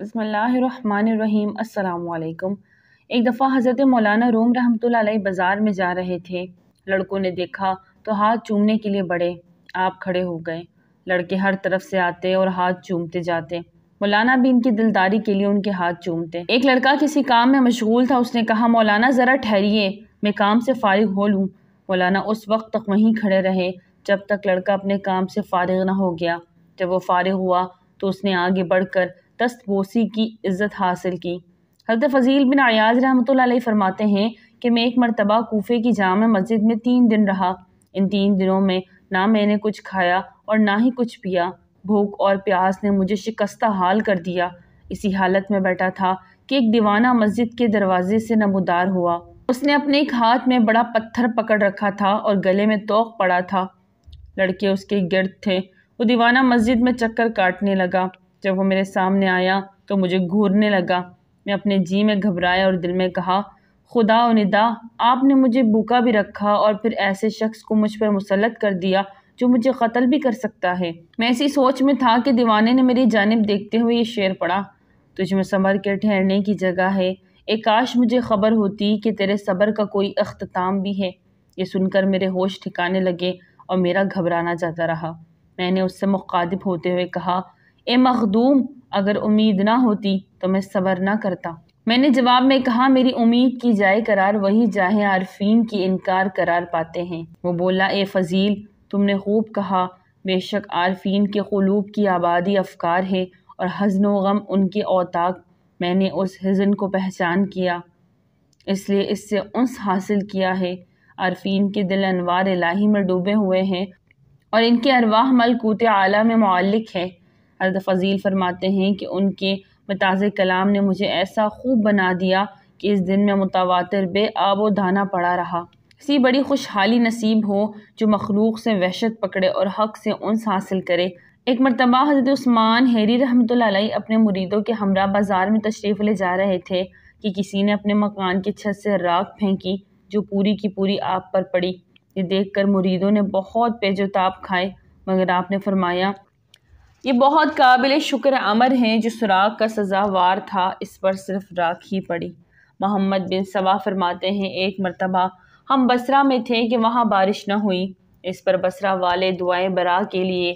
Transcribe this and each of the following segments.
बसमीम अल्लाम एक दफ़ा हज़रत मौलाना रोम रहमत बाज़ार में जा रहे थे लड़कों ने देखा तो हाथ चूमने के लिए बड़े आप खड़े हो गए लड़के हर तरफ से आते और हाथ चूमते जाते मौलाना भी इनकी दिलदारी के लिए उनके हाथ चूमते एक लड़का किसी काम में मशगूल था उसने कहा मौलाना ज़रा ठहरिए मैं काम से फारिग हो लूँ मौलाना उस वक्त तक वहीं खड़े रहे जब तक लड़का अपने काम से फारिग ना हो गया जब वो फारिग हुआ तो उसने आगे बढ़कर बोसी की इज़्ज़त हासिल की हजरत फ़जील बिन अयाज रहमत फरमाते हैं कि मैं एक मरतबा कोफे की जाम मस्जिद में तीन दिन रहा इन तीन दिनों में ना मैंने कुछ खाया और ना ही कुछ पिया भूख और प्यास ने मुझे शिकस्ता हाल कर दिया इसी हालत में बैठा था कि एक दीवाना मस्जिद के दरवाजे से नमोदार हुआ उसने अपने एक हाथ में बड़ा पत्थर पकड़ रखा था और गले में तोक पड़ा था लड़के उसके गिर्द थे वो दीवाना मस्जिद में चक्कर काटने लगा जब वो मेरे सामने आया तो मुझे घूरने लगा मैं अपने जी में घबराया और दिल में कहा खुदा निदा आपने मुझे भूखा भी रखा और फिर ऐसे शख्स को मुझ पर मुसलत कर दिया जो मुझे कत्ल भी कर सकता है मैं इसी सोच में था कि दीवाने ने मेरी जानब देखते हुए ये शेर पढ़ा तुझमें संभल के ठहरने की जगह है एक काश मुझे खबर होती कि तेरे सबर का कोई अख्ताम भी है ये सुनकर मेरे होश ठिकाने लगे और मेरा घबराना जाता रहा मैंने उससे मुखातिब होते हुए कहा ए मखदूम अगर उम्मीद ना होती तो मैं सबर ना करता मैंने जवाब में कहा मेरी उम्मीद की जाए करार वही जाहे आरफीन की इनकार करार पाते हैं वो बोला ए फजील तुमने खूब कहा बेशक आरफीन के क़लूब की आबादी अफकार है और हजन गम उनके औताक मैंने उस हजन को पहचान किया इसलिए इससे उस हासिल किया है आरफीन के दिल अनवार इलाही में डूबे हुए हैं और इनके अरवाह मलकूत आला में मालिक है हजरत फ़ज़ील फरमाते हैं कि उनके मताज़ कलाम ने मुझे ऐसा खूब बना दिया कि इस दिन में मुतवातर बे आबो धाना पड़ा रहा इसी बड़ी खुशहाली नसीब हो जो मखलूक से वहशत पकड़े और हक से उनस हासिल करे एक मरतबा हज़रत उस्मान हेरी रहमत अपने मुरीदों के हमरा बाज़ार में तशरीफ़ ले जा रहे थे कि किसी ने अपने मकान की छत से राख फेंकी जो पूरी की पूरी आप पर पड़ी ये देख कर मुरीदों ने बहुत पेजोताप खाए मगर आपने फरमाया ये बहुत काबिल शुक्र अमर हैं जो सुराख का सज़ावार था इस पर सिर्फ राख ही पड़ी मोहम्मद बिन सवा फरमाते हैं एक मरतबा हम बसरा में थे कि वहाँ बारिश न हुई इस पर बसरा वाले दुआएं बरा के लिए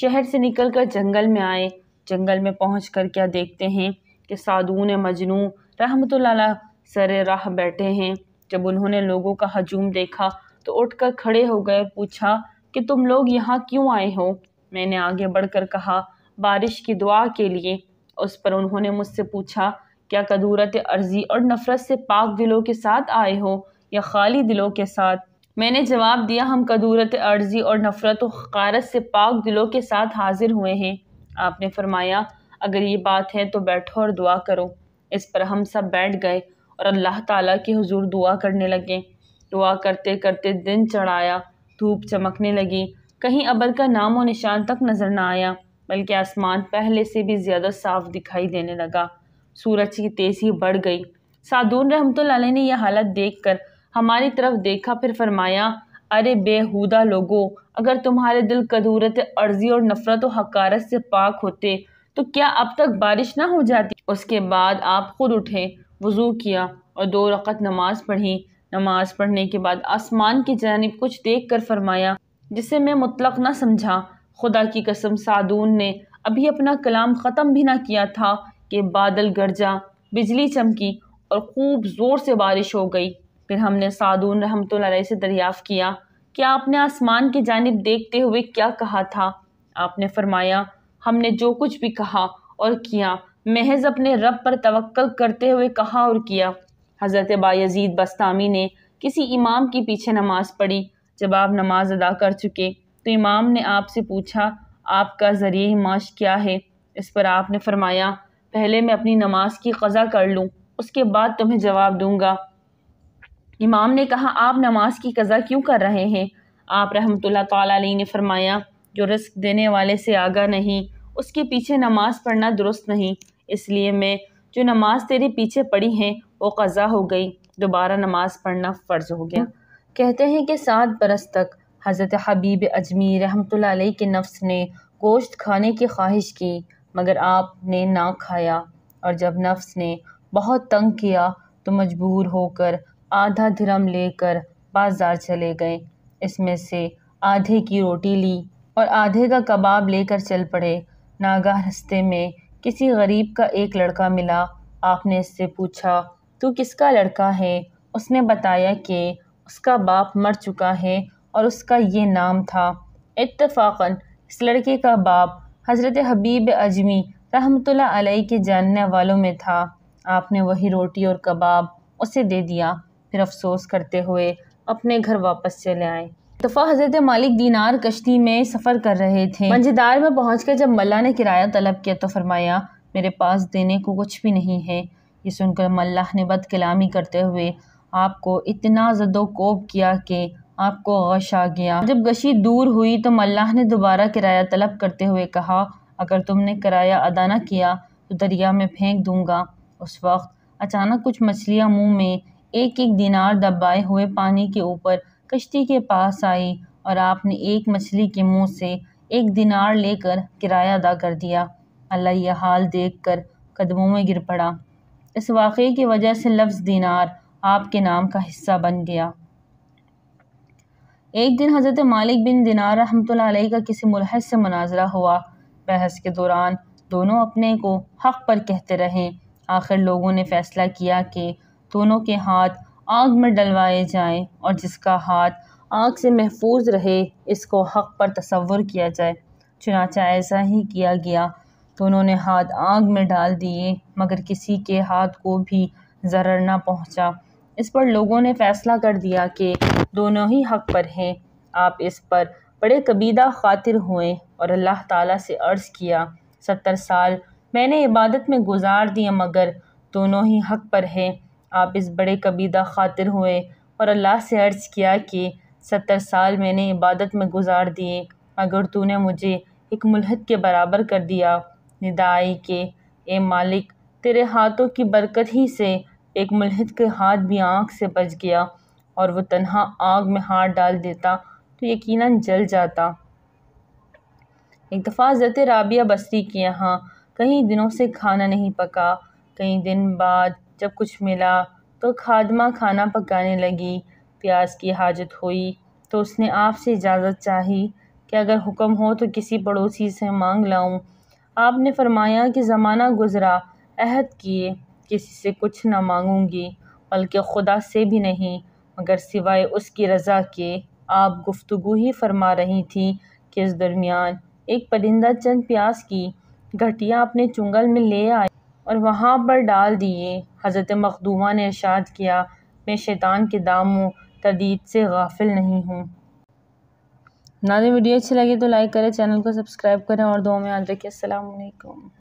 शहर से निकल कर जंगल में आए जंगल में पहुँच कर क्या देखते हैं कि साधुन मजनू रहमत सर राह बैठे हैं जब उन्होंने लोगों का हजूम देखा तो उठकर खड़े हो गए पूछा कि तुम लोग यहाँ क्यों आए हो मैंने आगे बढ़कर कहा बारिश की दुआ के लिए उस पर उन्होंने मुझसे पूछा क्या कदूरत अर्जी और नफ़रत से पाक दिलों के साथ आए हो या खाली दिलों के साथ मैंने जवाब दिया हम कदूरत अर्जी और नफ़रत वारत से पाक दिलों के साथ हाजिर हुए हैं आपने फरमाया अगर ये बात है तो बैठो और दुआ करो इस पर हम सब बैठ गए और अल्लाह ताला के हुजूर दुआ करने लगे दुआ करते करते दिन चढ़ाया धूप चमकने लगी कहीं अबर का नाम और निशान तक नज़र ना आया बल्कि आसमान पहले से भी ज़्यादा साफ दिखाई देने लगा सूरज की तेज़ी बढ़ गई सादून रहमत ने यह हालत कर हमारी तरफ देखा फिर फरमाया अरे बेहूदा लोगो अगर तुम्हारे दिल कदूरत अर्जी और नफ़रत और हकारत से पाक होते तो क्या अब तक बारिश ना हो जाती उसके बाद आप ख़ुद उठे वज़ू किया और दो रकत नमाज़ पढ़ी नमाज़ पढ़ने के बाद आसमान की जानब कुछ देख कर फरमाया जिसे मैं मुतलक ना समझा खुदा की कसम सादून ने अभी अपना कलाम ख़त्म भी ना किया था कि बादल गरजा बिजली चमकी और खूब ज़ोर से बारिश हो गई फिर हमने सादून रहमत से दरियाफ़ किया कि आपने आसमान की जानब देखते हुए क्या कहा था आपने फरमाया हमने जो कुछ भी कहा और किया महज अपने रब पर तवक्ल करते हुए कहा और किया हज़रत बायजीद बस्तामी ने किसी इमाम के पीछे नमाज़ पढ़ी जब आप नमाज अदा कर चुके तो इमाम ने आपसे पूछा आपका ज़रिए माश क्या है इस पर आपने फरमाया पहले मैं अपनी नमाज की क़ज़ा कर लूँ उसके बाद तुम्हें जवाब दूँगा इमाम ने कहा आप नमाज की क़ज़ा क्यों कर रहे हैं आप रहमत ताली ने फरमाया जो रिस्क देने वाले से आगा नहीं उसके पीछे नमाज़ पढ़ना दुरुस्त नहीं इसलिए मैं जो नमाज तेरे पीछे पढ़ी है वो क़ज़ा हो गई दोबारा नमाज़ पढ़ना फ़र्ज़ हो गया कहते हैं कि सात बरस तक हज़रत हबीब अजमी रहमत के नफ्स ने गोश्त खाने की ख्वाहिश की मगर आपने ना खाया और जब नफ्स ने बहुत तंग किया तो मजबूर होकर आधा धर्म लेकर बाज़ार चले गए इसमें से आधे की रोटी ली और आधे का कबाब लेकर चल पड़े नागा रस्ते में किसी गरीब का एक लड़का मिला आपने इससे पूछा तू किसका लड़का है उसने बताया कि उसका बाप मर चुका है और उसका ये नाम था इतफाकन इस लड़के का बाप हज़रत हबीब अजमी रहमत आलई के जानने वालों में था आपने वही रोटी और कबाब उसे दे दिया फिर अफसोस करते हुए अपने घर वापस चले आए दफ़ा हज़रत मालिक दीनार कश्ती में सफ़र कर रहे थे मंझेदार में पहुँच कर जब मल्ला ने किराया तलब किया तो फरमाया मेरे पास देने को कुछ भी नहीं है ये सुनकर मल्ला ने बद कलामी करते हुए आपको इतना जदोकोब किया कि आपको गश आ गया जब गशी दूर हुई तो मल्लाह ने दोबारा किराया तलब करते हुए कहा अगर तुमने किराया अदा न किया तो दरिया में फेंक दूंगा उस वक्त अचानक कुछ मछलियाँ मुँह में एक एक दिनार दबाए हुए पानी के ऊपर कश्ती के पास आई और आपने एक मछली के मुँह से एक दिनार लेकर किराया अदा कर दिया अल्लाह यह हाल देख कर कदमों में गिर पड़ा इस वाक़े की वजह से लफ्ज़ दिनार आपके नाम का हिस्सा बन गया एक दिन हज़रत मालिक बिन दिनार रहमत का किसी मुलहद से मुनाजरा हुआ बहस के दौरान दोनों अपने को हक़ पर कहते रहे आखिर लोगों ने फ़ैसला किया कि दोनों के हाथ आग में डलवाए जाएं और जिसका हाथ आग से महफूज रहे इसको हक़ पर तस्वुर किया जाए चुनाचा ऐसा ही किया गया दोनों ने हाथ आग में डाल दिए मगर किसी के हाथ को भी जरर ना पहुँचा इस पर लोगों ने फैसला कर दिया कि दोनों ही हक़ पर हैं आप इस पर बड़े कबीदा ख़ातिर हुए और अल्लाह ताला से अर्ज़ किया सत्तर साल मैंने इबादत में गुजार दिए मगर दोनों ही हक़ पर है आप इस बड़े कबीदा ख़ातिर हुए और अल्लाह से अर्ज़ किया कि सत्तर साल मैंने इबादत में गुजार दिए मगर तूने मुझे एक मुलहद के बराबर कर दिया निदाई के ए मालिक तेरे हाथों की बरकत ही से एक मलहद के हाथ भी आँख से बच गया और वो तनहा आग में हाथ डाल देता तो यकीनन जल जाता एक दफ़ा हज़रत राबिया बस्ती के यहाँ कई दिनों से खाना नहीं पका कई दिन बाद जब कुछ मिला तो खादमा खाना पकाने लगी प्याज की हाजत हुई तो उसने आपसे इजाज़त चाही कि अगर हुक्म हो तो किसी पड़ोसी से मांग लाऊं आपने फरमाया कि ज़माना गुज़रा अहद किए किसी से कुछ ना मांगूँगी बल्कि खुदा से भी नहीं मगर सिवाय उसकी रज़ा के आप गुफ्तु ही फरमा रही थी कि इस दरमियान एक परिंदा चंद प्याज की घटिया अपने चुंगल में ले आए और वहाँ पर डाल दिए हज़रत मखदूमा ने इर्शाद किया मैं शैतान के दामों तदीद से गाफिल नहीं हूँ ना वीडियो अच्छी लगी तो लाइक करें चैनल को सब्सक्राइब करें और दो में याद रखिए अल्लाम